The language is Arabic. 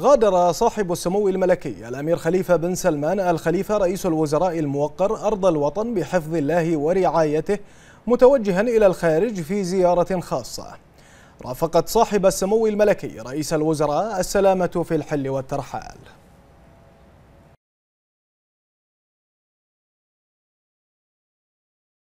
غادر صاحب السمو الملكي الأمير خليفة بن سلمان الخليفة رئيس الوزراء الموقر أرض الوطن بحفظ الله ورعايته متوجها إلى الخارج في زيارة خاصة رافقت صاحب السمو الملكي رئيس الوزراء السلامة في الحل والترحال